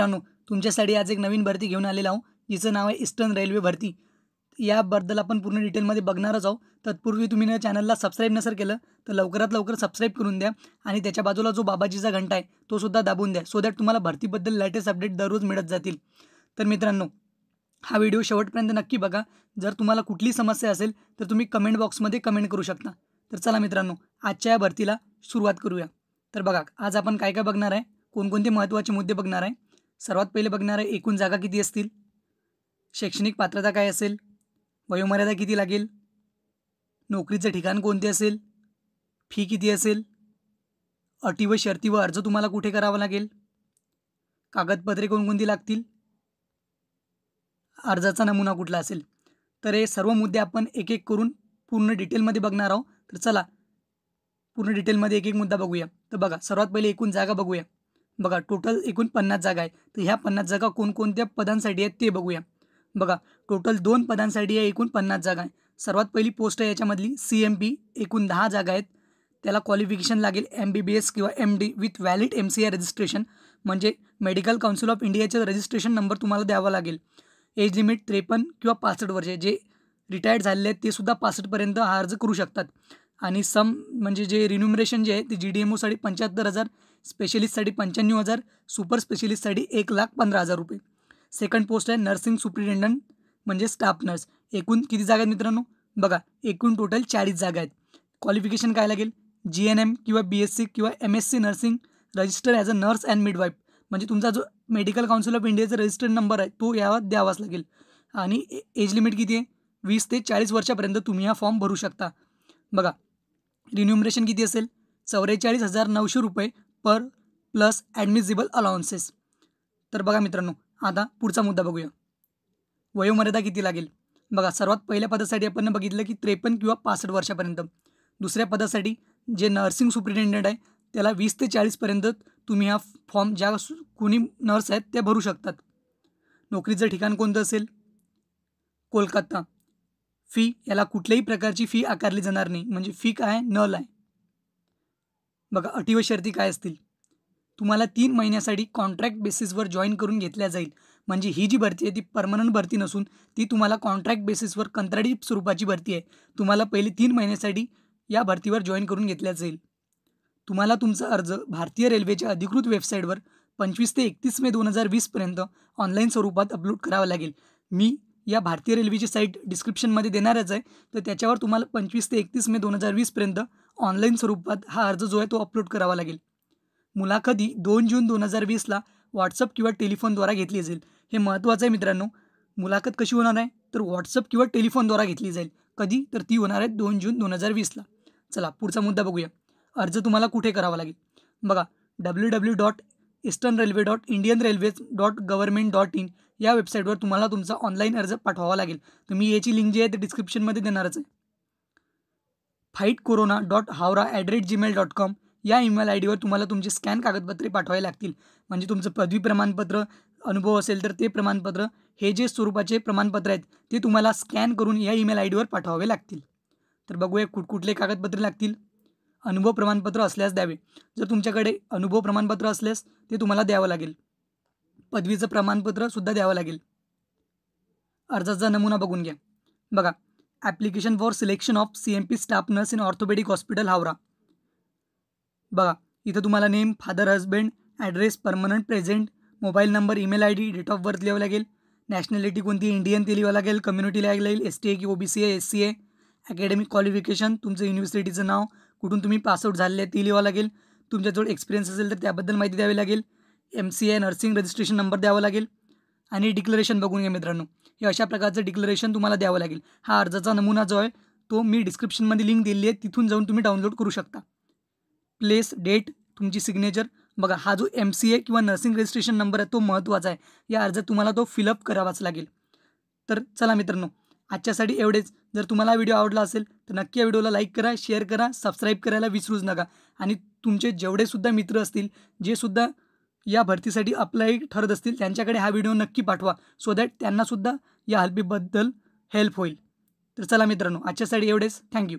मित्रांनो तुमच्यासाठी आज एक नवीन भरती घेऊन आलेला आहो जिचं नाव आहे ईस्टर्न रेल्वे भरती याबद्दल आपण पूर्ण डिटेलमध्ये बघणारच आहोत तत्पूर्वी तुम्ही ना चॅनलला सबस्क्राईब नसर केलं तर लवकरात लवकर सबस्क्राईब करून द्या आणि त्याच्या बाजूला जो बाबाजीचा घंटा आहे तो सुद्धा दाबून द्या सो दॅट तुम्हाला भरतीबद्दल लेटेस्ट अपडेट दररोज मिळत जातील तर मित्रांनो हा व्हिडिओ शेवटपर्यंत नक्की बघा जर तुम्हाला कुठली समस्या असेल तर तुम्ही कमेंट बॉक्समध्ये कमेंट करू शकता तर चला मित्रांनो आजच्या या भरतीला सुरुवात करूया तर बघा आज आपण काय काय बघणार आहे कोणकोणते महत्त्वाचे मुद्दे बघणार आहे सर्वात पहिले बघणार आहे एकूण जागा किती असतील शैक्षणिक पात्रता काय असेल वयोमर्यादा किती लागेल नोकरीचं ठिकाण कोणते असेल फी किती असेल अटी व शर्ती व अर्ज तुम्हाला कुठे करावा लागेल कागदपत्रे कोणकोणती लागतील अर्जाचा नमुना कुठला असेल तर हे सर्व मुद्दे आपण एक एक करून पूर्ण डिटेलमध्ये बघणार आहोत तर चला पूर्ण डिटेलमध्ये एक एक मुद्दा बघूया तर बघा सर्वात पहिले एकूण जागा बघूया बघा टोटल एकूण पन्नास जागा आहे तर ह्या पन्नास जागा कोणकोणत्या पदांसाठी आहेत ते बघूया बघा टोटल दोन पदांसाठी आहे एकूण पन्नास जागा आहे सर्वात पहिली पोस्ट आहे याच्यामधली सी एम बी एकूण दहा जागा आहेत त्याला क्वालिफिकेशन लागेल एम बी बी एस किंवा M D with valid M C I registration म्हणजे मेडिकल काउन्सिल ऑफ इंडियाचा रजिस्ट्रेशन नंबर तुम्हाला द्यावा लागेल एज लिमिट त्रेपन्न किंवा पासष्ट वर्षे जे रिटायर्ड झालेले आहेत ते सुद्धा पासष्टपर्यंत अर्ज करू शकतात आणि सम म्हणजे जे रिन्युमरेशन जे आहे ते जी डी एम ओसाठी पंच्याहत्तर हजार स्पेशलिस्टसाठी पंच्याण्णव हजार सुपर स्पेशलिस्टसाठी एक लाख पंधरा हजार रुपये सेकंड पोस्ट आहे नर्सिंग सुप्रिटेंडंट म्हणजे स्टाफ नर्स एकूण किती जागा आहेत मित्रांनो बघा एकूण टोटल चाळीस जागा आहेत क्वालिफिकेशन काय लागेल जी एन एम किंवा बी एस सी किंवा M S C nursing register as a nurse and midwife म्हणजे तुमचा जो मेडिकल काउन्सिल ऑफ इंडियाचा रजिस्टर्ड नंबर आहे तो यावा द्यावाच लागेल आणि एज लिमिट किती आहे वीस ते चाळीस वर्षापर्यंत तुम्ही हा फॉर्म भरू शकता बघा रिन्युमरेशन किती असेल चौवेचाळीस हजार नऊशे रुपये पर प्लस ॲडमिजिबल अलाउन्सेस तर बघा मित्रांनो आता पुढचा मुद्दा बघूया वयोमर्यादा किती लागेल बघा सर्वात पहिल्या पदासाठी आपण बघितलं की त्रेपन्न किंवा पासष्ट वर्षापर्यंत दुसऱ्या पदासाठी जे नर्सिंग सुप्रिटेंडंट आहे त्याला वीस ते चाळीसपर्यंत तुम्ही हा फॉर्म ज्या कोणी नर्स आहेत त्या भरू शकतात नोकरीचं ठिकाण कोणतं असेल कोलकाता फी याला कुठल्याही प्रकारची फी आकारली जाणार नाही म्हणजे फी काय नल आहे बघा अटी व शर्ती काय असतील तुम्हाला तीन महिन्यासाठी कॉन्ट्रॅक्ट बेसिसवर जॉईन करून घेतल्या जाईल म्हणजे ही जी भरती आहे ती परमनंट भरती नसून ती तुम्हाला कॉन्ट्रॅक्ट बेसिसवर कंत्राटी स्वरूपाची भरती आहे तुम्हाला पहिले तीन महिन्यासाठी या भरतीवर जॉईन करून घेतल्या जाईल तुम्हाला तुमचा अर्ज भारतीय रेल्वेच्या अधिकृत वेबसाईटवर पंचवीस ते एकतीस मे दोन हजार वीसपर्यंत ऑनलाईन स्वरूपात अपलोड करावा लागेल मी या भारतीय रेल्वेची साईट डिस्क्रिप्शनमध्ये देणारच आहे तर त्याच्यावर तुम्हाला पंचवीस ते एकतीस मे दोन हजार वीसपर्यंत ऑनलाईन स्वरूपात हा अर्ज जो आहे तो अपलोड करावा लागेल मुलाखती दोन जून दोन हजार वीसला व्हॉट्सअप किंवा टेलिफोनद्वारा घेतली जाईल हे महत्त्वाचं आहे मित्रांनो मुलाखत कशी होणार आहे तर व्हॉट्सअप किंवा टेलिफोनद्वारा घेतली जाईल कधी तर ती होणार आहे दोन जून दोन हजार वीसला चला पुढचा मुद्दा बघूया अर्ज तुम्हाला कुठे करावा लागेल बघा W W dot eastern railway dot Indian railways dot government dot in या वेबसाईटवर तुम्हाला तुमचा ऑनलाईन अर्ज पाठवावा लागेल तुम्ही याची लिंक जी आहे ते डिस्क्रिप्शनमध्ये देणारच आहे fight corona dot Howrah at rate Gmail dot com या ईमेल आय डीवर तुम्हाला तुमचे स्कॅन कागदपत्रे पाठवावे लागतील म्हणजे तुमचं पदवी प्रमाणपत्र अनुभव असेल तर ते प्रमाणपत्र हे जे स्वरूपाचे प्रमाणपत्र आहेत ते तुम्हाला स्कॅन करून या ईमेल आय डीवर पाठवावे लागतील तर बघूया कुठले कागदपत्रे लागतील अनुभव प्रमाणपत्र असल्यास द्यावे जर तुमच्याकडे अनुभव प्रमाणपत्र असल्यास ते तुम्हाला द्यावं लागेल पदवीचं सुद्धा द्यावं लागेल अर्जाचा नमुना बघून घ्या बघा application for selection of C M P staff nurse in orthopaedic hospital Howrah बघा इथं तुम्हाला name father husband address permanent present mobile number email I D date of birth लिहावं लागेल नॅशनॅलिटी कोणती इंडियन ते लिहावं लागेल कम्युनिटी लिहायला लागेल एस टी ए की O B C A S C A academic qualification तुमचं युनिव्हर्सिटीचं नाव कुठून तुम्ही पासआउट झालेले आहे ते लिहावं लागेल तुमच्याजवळ एक्सपिरियन्स असेल तर त्याबद्दल माहिती द्यावी लागेल M C I nursing registration number द्यावा लागेल आणि डिक्लरेशन बघून घ्या मित्रांनो हे अशा प्रकारचं डिक्लरेशन तुम्हाला द्यावं लागेल हा अर्जाचा नमुना जो आहे तो मी डिस्क्रिप्शनमध्ये लिंक दिली आहे तिथून जाऊन तुम्ही डाउनलोड करू शकता प्लेस डेट तुमची सिग्नेचर बघा हा जो एम सी ए किंवा नर्सिंग रजिस्ट्रेशन नंबर आहे तो महत्त्वाचा आहे या अर्जात तुम्हाला तो फिलअप करावाच लागेल तर चला मित्रांनो आजच्यासाठी एवढेच जर तुम्हाला व्हिडिओ आवडला असेल तर नक्की या व्हिडिओला लाईक करा शेअर करा सबस्क्राईब करायला विसरूच नका आणि तुमचे जेवढेसुद्धा मित्र असतील जे सुद्धा या भरतीसाठी अप्लाय ठरत असतील त्यांच्याकडे हा व्हिडिओ नक्की पाठवा सो दॅट त्यांनासुद्धा या हल्पीबद्दल हेल्प होईल तर चला मित्रांनो आजच्यासाठी एवढेच थँक्यू